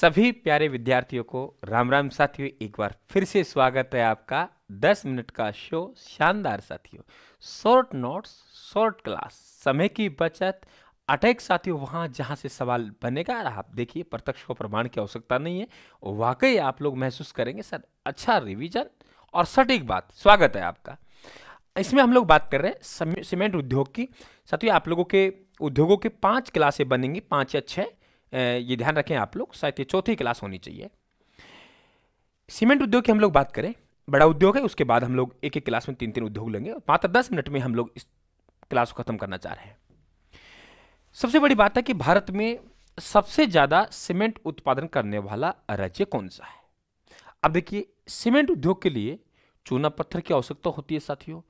सभी प्यारे विद्यार्थियों को राम राम साथियों एक बार फिर से स्वागत है आपका 10 मिनट का शो शानदार साथियों शॉर्ट नोट्स शॉर्ट क्लास समय की बचत अटैक साथियों वहाँ जहाँ से सवाल बनेगा आप देखिए प्रत्यक्ष को प्रमाण की आवश्यकता नहीं है वाकई आप लोग महसूस करेंगे सर अच्छा रिविजन और सटीक बात स्वागत है आपका इसमें हम लोग बात कर रहे हैं सीमेंट उद्योग की साथियों आप लोगों के उद्योगों के पाँच क्लासे बनेंगी पाँच या छः ये ध्यान रखें आप लोग शायद ये चौथी क्लास होनी चाहिए सीमेंट उद्योग की हम लोग बात करें बड़ा उद्योग है उसके बाद हम लोग एक एक क्लास में तीन तीन उद्योग लेंगे मात्र दस मिनट में हम लोग इस क्लास को ख़त्म करना चाह रहे हैं सबसे बड़ी बात है कि भारत में सबसे ज़्यादा सीमेंट उत्पादन करने वाला राज्य कौन सा है अब देखिए सीमेंट उद्योग के लिए चूना पत्थर की आवश्यकता होती है साथियों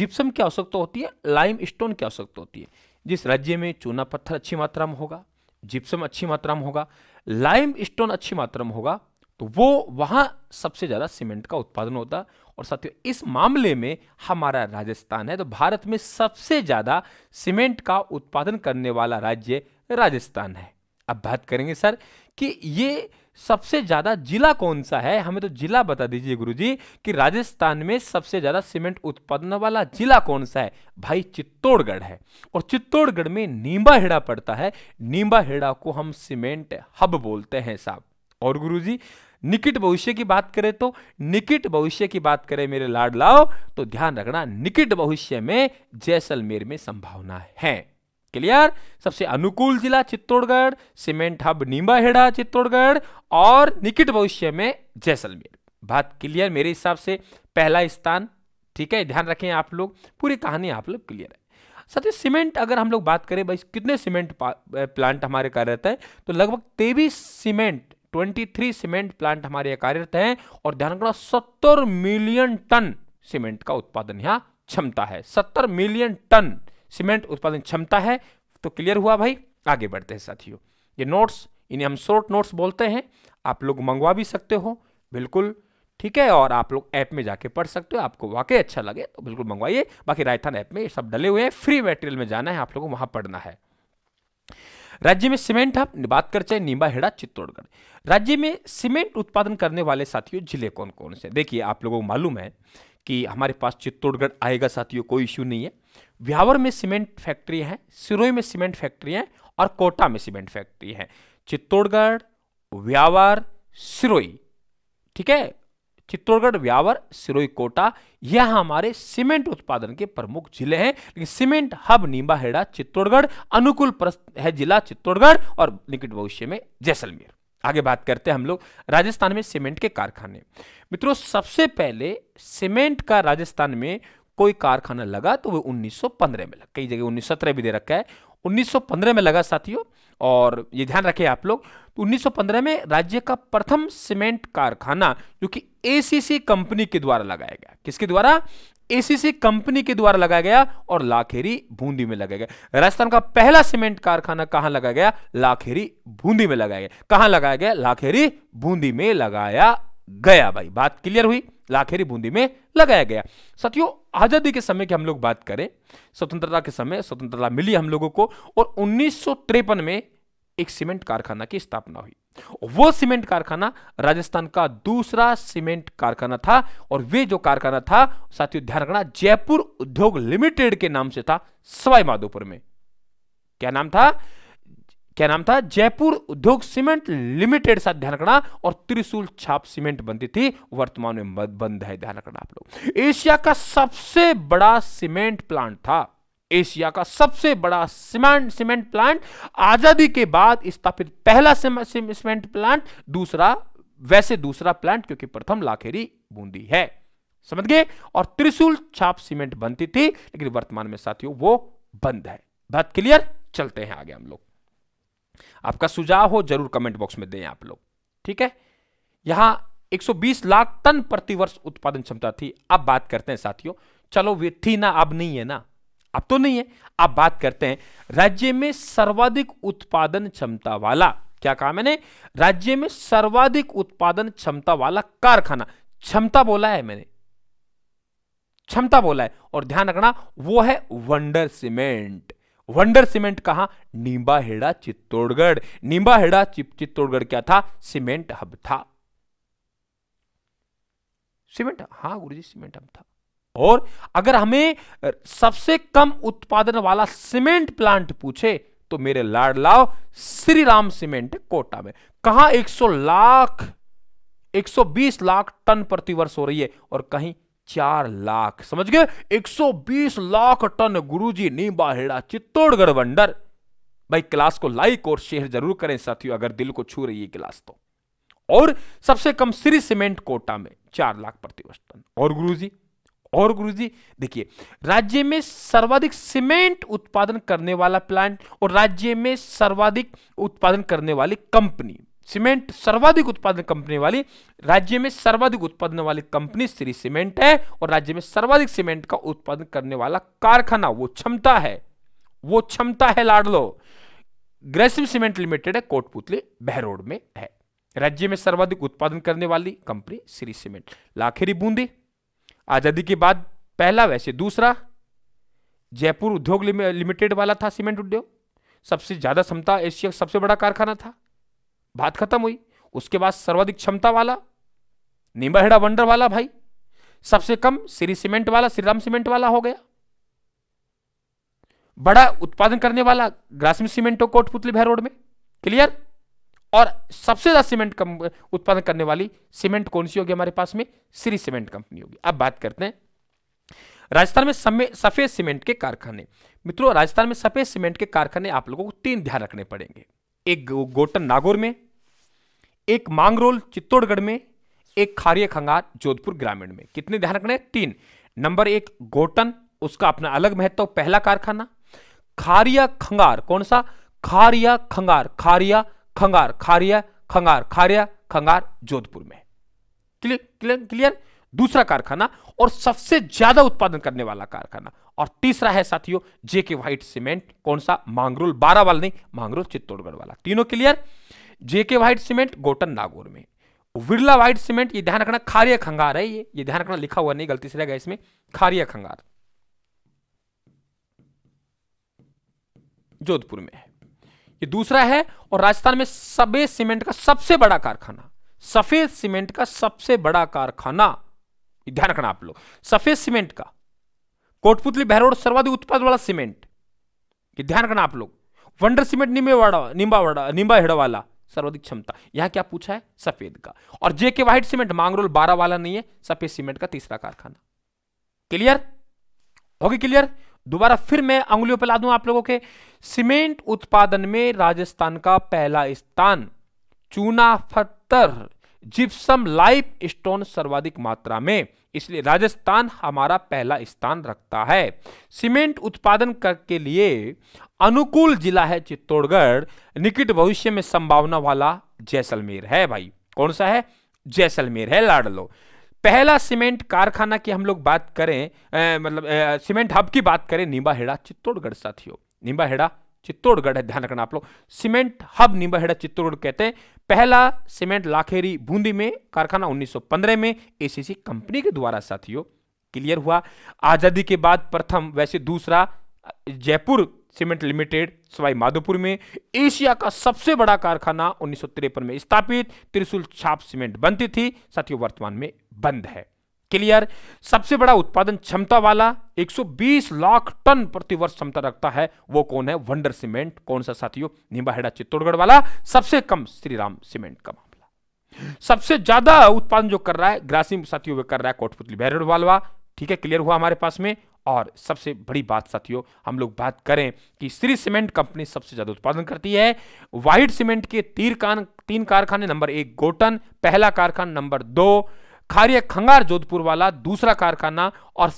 जिप्सम की आवश्यकता होती है लाइम स्टोन की आवश्यकता होती है जिस राज्य में चूना पत्थर अच्छी मात्रा में होगा जिप्सम अच्छी मात्रा में होगा लाइम स्टोन अच्छी मात्रा में होगा तो वो वहाँ सबसे ज़्यादा सीमेंट का उत्पादन होता और साथियों इस मामले में हमारा राजस्थान है तो भारत में सबसे ज़्यादा सीमेंट का उत्पादन करने वाला राज्य राजस्थान है अब बात करेंगे सर कि ये सबसे ज़्यादा जिला कौन सा है हमें तो जिला बता दीजिए गुरुजी कि राजस्थान में सबसे ज़्यादा सीमेंट उत्पादन वाला जिला कौन सा है भाई चित्तौड़गढ़ है और चित्तौड़गढ़ में हेड़ा पड़ता है हेड़ा को हम सीमेंट हब बोलते हैं साहब और गुरुजी निकट भविष्य की बात करें तो निकट भविष्य की बात करें मेरे लाओ तो ध्यान रखना निकट भविष्य में जैसलमेर में संभावना है क्लियर सबसे अनुकूल जिला चित्तौड़गढ़ सीमेंट हब नीमाहेड़ा चित्तौड़गढ़ और निकट भविष्य में जैसलमेर बात क्लियर मेरे हिसाब से पहला स्थान ठीक है ध्यान रखें आप लोग पूरी कहानी आप लोग क्लियर है साथ ही सीमेंट अगर हम लोग बात करें भाई कितने सीमेंट प्लांट हमारे कार्यरत हैं तो लगभग तेईस सीमेंट 23 सीमेंट प्लांट हमारे यहाँ कार्यरत हैं और ध्यान रखना 70 मिलियन टन सीमेंट का उत्पादन यहाँ क्षमता है 70 मिलियन टन सीमेंट उत्पादन क्षमता है तो क्लियर हुआ भाई आगे बढ़ते हैं साथियों ये नोट्स इन्हें हम शॉर्ट नोट्स बोलते हैं आप लोग मंगवा भी सकते हो बिल्कुल ठीक है और आप लोग ऐप में जाके पढ़ सकते हो आपको वाकई अच्छा लगे तो बिल्कुल मंगवाइए बाकी राजस्थान ऐप में ये सब डले हुए हैं फ्री मेटेरियल में जाना है आप लोगों को वहां पढ़ना है राज्य में सीमेंट हब बात कर चाहे नींबा हेड़ा चित्तौड़गढ़ राज्य में सीमेंट उत्पादन करने वाले साथियों जिले कौन कौन से देखिए आप लोगों को मालूम है कि हमारे पास चित्तौड़गढ़ आएगा साथियों कोई इश्यू नहीं है व्यावर में सीमेंट फैक्ट्री है सिरोई में सीमेंट फैक्ट्री है और कोटा में सीमेंट फैक्ट्री है चित्तौड़गढ़ व्यावर सिरोई ठीक है चित्तौड़गढ़ व्यावर सिरोई कोटा यह हमारे सीमेंट उत्पादन के प्रमुख जिले हैं लेकिन सीमेंट हब हेड़ा चित्तौड़गढ़ अनुकूल है जिला चित्तौड़गढ़ और निकट भविष्य में जैसलमेर आगे बात करते हैं हम लोग राजस्थान में सीमेंट के कारखाने मित्रों सबसे पहले सीमेंट का राजस्थान में कोई कारखाना लगा तो वो 1915 में लगा कई जगह 1917 भी दे रखा है 1915 में लगा साथियों और ये ध्यान रखें आप लोग तो 1915 में राज्य का प्रथम सीमेंट कारखाना जो कि एसीसी कंपनी के द्वारा लगाया गया किसके द्वारा एसीसी कंपनी के द्वारा लगाया गया और लाखेरी बूंदी में लगाया गया राजस्थान का पहला सीमेंट कारखाना कहां लगाया गया लाखेरी बूंदी में लगाया गया कहां लगाया गया लाखेरी बूंदी में लगाया गया भाई बात क्लियर हुई लाखेरी बूंदी में लगाया गया साथियों आजादी के समय की हम लोग बात करें स्वतंत्रता के समय स्वतंत्रता मिली हम लोगों को और उन्नीस में एक सीमेंट कारखाना की स्थापना हुई वो सीमेंट कारखाना राजस्थान का दूसरा सीमेंट कारखाना था और वे जो कारखाना था साथियों ध्यान रखना जयपुर उद्योग लिमिटेड के नाम से था सवाई माधोपुर में क्या नाम था क्या नाम था जयपुर उद्योग सीमेंट लिमिटेड साथ ध्यान रखना और त्रिशूल छाप सीमेंट बनती थी वर्तमान में बंद है ध्यान रखना आप लोग एशिया का सबसे बड़ा सीमेंट प्लांट था एशिया का सबसे बड़ा सीमेंट सीमेंट प्लांट आजादी के बाद स्थापित पहला सीमेंट प्लांट दूसरा वैसे दूसरा प्लांट क्योंकि प्रथम लाखेरी बूंदी है समझ गए और त्रिशूल छाप सीमेंट बनती थी लेकिन वर्तमान में साथियों वो बंद है बात क्लियर चलते हैं आगे हम लोग आपका सुझाव हो जरूर कमेंट बॉक्स में दें आप लोग ठीक है यहां 120 लाख टन प्रतिवर्ष उत्पादन क्षमता थी अब बात करते हैं साथियों चलो वे थी ना अब नहीं है ना अब तो नहीं है अब बात करते हैं राज्य में सर्वाधिक उत्पादन क्षमता वाला क्या कहा मैंने राज्य में सर्वाधिक उत्पादन क्षमता वाला कारखाना क्षमता बोला है मैंने क्षमता बोला है और ध्यान रखना वो है वंडर सीमेंट वंडर सीमेंट कहा हेड़ा चित्तौड़गढ़ नींबाहेड़ा चित्तौड़गढ़ क्या था सीमेंट हब था सीमेंट हाँ जी सीमेंट हब था और अगर हमें सबसे कम उत्पादन वाला सीमेंट प्लांट पूछे तो मेरे लाडलाव श्री राम सीमेंट कोटा में कहा 100 लाख 120 लाख टन प्रति वर्ष हो रही है और कहीं चार लाख समझ गए 120 लाख टन गुरुजी हेड़ा चित्तौड़गढ़ वंडर भाई क्लास को लाइक और शेयर जरूर करें साथियों अगर दिल को छू रही है क्लास तो और सबसे कम श्री सीमेंट कोटा में चार लाख प्रतिवर्ष टन और गुरुजी और गुरुजी देखिए राज्य में सर्वाधिक सीमेंट उत्पादन करने वाला प्लांट और राज्य में सर्वाधिक उत्पादन करने वाली कंपनी सीमेंट सर्वाधिक उत्पादन कंपनी वाली राज्य में सर्वाधिक उत्पादन वाली कंपनी श्री सीमेंट है और राज्य में सर्वाधिक सीमेंट का उत्पादन करने वाला कारखाना वो क्षमता है वो क्षमता है लाडलो ग्रेसिव सीमेंट लिमिटेड है कोटपुतली बहरोड में है राज्य में सर्वाधिक उत्पादन करने वाली कंपनी श्री सीमेंट लाखेरी बूंदी आजादी के बाद पहला वैसे दूसरा जयपुर उद्योग लिमिटेड वाला था सीमेंट उद्योग सबसे ज्यादा क्षमता एशिया का सबसे बड़ा कारखाना था बात खत्म हुई उसके बाद सर्वाधिक क्षमता वाला निम्बहेड़ा वंडर वाला भाई सबसे कम श्री सीमेंट वाला श्रीराम सीमेंट वाला हो गया बड़ा उत्पादन करने वाला ग्रासमी सीमेंटो कोटपुतली भैरोड में क्लियर और सबसे ज्यादा सीमेंट कम उत्पादन करने वाली सीमेंट कौन सी होगी हमारे पास में श्री सीमेंट कंपनी होगी अब बात करते हैं राजस्थान में सफेद सीमेंट के कारखाने मित्रों राजस्थान में सफेद सीमेंट के कारखाने आप लोगों को तीन ध्यान रखने पड़ेंगे एक गोटन नागौर में एक मांगरोल चित्तौड़गढ़ में एक खारिय खंगार जोधपुर ग्रामीण में कितने ध्यान रखना है तीन नंबर एक गोटन उसका अपना अलग महत्व पहला कारखाना खारिया खंगार कौन सा खारिया खंगार खारिया खंगार खारिया खंगार खारिया खंगार जोधपुर में क्लियर क्लियर दूसरा कारखाना और सबसे ज्यादा उत्पादन करने वाला कारखाना और तीसरा है साथियों जेके व्हाइट सीमेंट कौन सा मांगरोल बारह वाला नहीं मांगरोल चित्तौड़गढ़ वाला तीनों clear JK white cement Gotan Nagaur में विरला व्हाइट सीमेंट ये ध्यान रखना खारिया खंगार है ये ये ध्यान रखना लिखा हुआ नहीं गलती से रहेगा इसमें खारिया खंगार जोधपुर में है ये दूसरा है और राजस्थान में सबे सीमेंट का सबसे बड़ा कारखाना सफेद सीमेंट का सबसे बड़ा कारखाना ध्यान रखना आप लोग सफेद सीमेंट का कोटपुतली बहरोड सर्वाधिक उत्पाद वाला सीमेंट ध्यान रखना आप लोग वंडर सीमेंट निम्बावाड़ा निम्बा हेड़ा वाला सर्वाधिक क्षमता यहाँ क्या पूछा है सफेद का और जेके व्हाइट सीमेंट मांगरोल बारह वाला नहीं है सफेद सीमेंट का तीसरा कारखाना क्लियर होगी क्लियर दोबारा फिर मैं अंगुलियों पर ला दूं आप लोगों के सीमेंट उत्पादन में राजस्थान का पहला स्थान चूना पत्थर जिप्सम लाइफ स्टोन सर्वाधिक मात्रा में इसलिए राजस्थान हमारा पहला स्थान रखता है सीमेंट उत्पादन के लिए अनुकूल जिला है चित्तौड़गढ़ निकट भविष्य में संभावना वाला जैसलमेर है भाई कौन सा है जैसलमेर है लाडलो पहला सीमेंट कारखाना की हम लोग बात करें ए, मतलब सीमेंट हब की बात करें निम्बाहेड़ा चित्तौड़गढ़ साथियों निम्बाहेड़ा चित्तौड़गढ़ है ध्यान रखना आप लोग सीमेंट हब निम्बाहेड़ा चित्तौड़गढ़ कहते हैं पहला सीमेंट लाखेरी बूंदी में कारखाना 1915 में एसीसी कंपनी के द्वारा साथियों क्लियर हुआ आजादी के बाद प्रथम वैसे दूसरा जयपुर सीमेंट लिमिटेड सवाई माधोपुर में एशिया का सबसे बड़ा कारखाना उन्नीस में स्थापित त्रिशूल छाप सीमेंट बनती थी साथियों वर्तमान में बंद है क्लियर सबसे बड़ा उत्पादन क्षमता वाला 120 लाख टन प्रति वर्ष क्षमता रखता है वो कौन है वंडर सीमेंट कौन सा साथियों निम्बाहेड़ा चित्तौड़गढ़ वाला सबसे कम श्रीराम सीमेंट का मामला सबसे ज्यादा उत्पादन जो कर रहा है ग्रासिम साथियों कर रहा है कोटपुतली बैरड़ वालवा ठीक है क्लियर हुआ हमारे पास में और सबसे बड़ी बात साथियों हम लोग बात करें कि श्री सीमेंट कंपनी सबसे ज्यादा उत्पादन करती है वाइट सीमेंट के तीर कान तीन कारखाने नंबर एक गोटन पहला कारखाना नंबर दो खारिया खंगार जोधपुर वाला दूसरा कारखाना और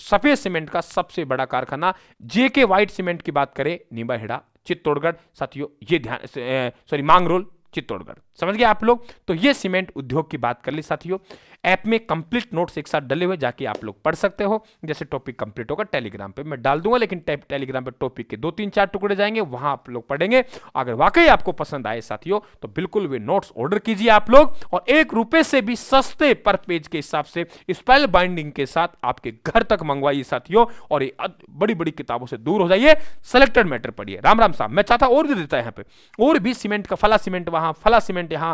सफेद सीमेंट का सबसे बड़ा कारखाना जेके व्हाइट सीमेंट की बात करें नींबाहेड़ा चित्तौड़गढ़ साथियों ये ध्यान सॉरी मांगरोल चित्तौड़गढ़ समझ गए आप लोग तो ये सीमेंट उद्योग की बात कर ली साथियों ऐप में कंप्लीट नोट्स एक साथ डले हुए जाके आप लोग पढ़ सकते हो जैसे टॉपिक कंप्लीट होगा टेलीग्राम पे मैं डाल दूंगा लेकिन टेलीग्राम पे टॉपिक के दो तीन चार टुकड़े जाएंगे वहां आप लोग पढ़ेंगे अगर वाकई आपको पसंद आए साथियों तो बिल्कुल वे नोट्स ऑर्डर कीजिए आप लोग और एक रुपए से भी सस्ते पर पेज के हिसाब से स्पेल बाइंडिंग के साथ आपके घर तक मंगवाइए साथियों और ये बड़ी बड़ी किताबों से दूर हो जाइए सेलेक्टेड मैटर पढ़िए राम राम साहब मैं चाहता और दे देता है यहाँ पे और भी सीमेंट का फला सीमेंट वहां वहां फला सीमेंट यहां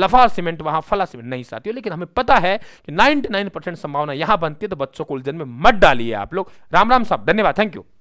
लफा सीमेंट वहां फला सीमेंट नहीं साथ लेकिन हमें पता है कि 99 परसेंट संभावना यहां बनती है तो बच्चों को उलझन में मत डालिए आप लोग राम राम साहब धन्यवाद थैंक यू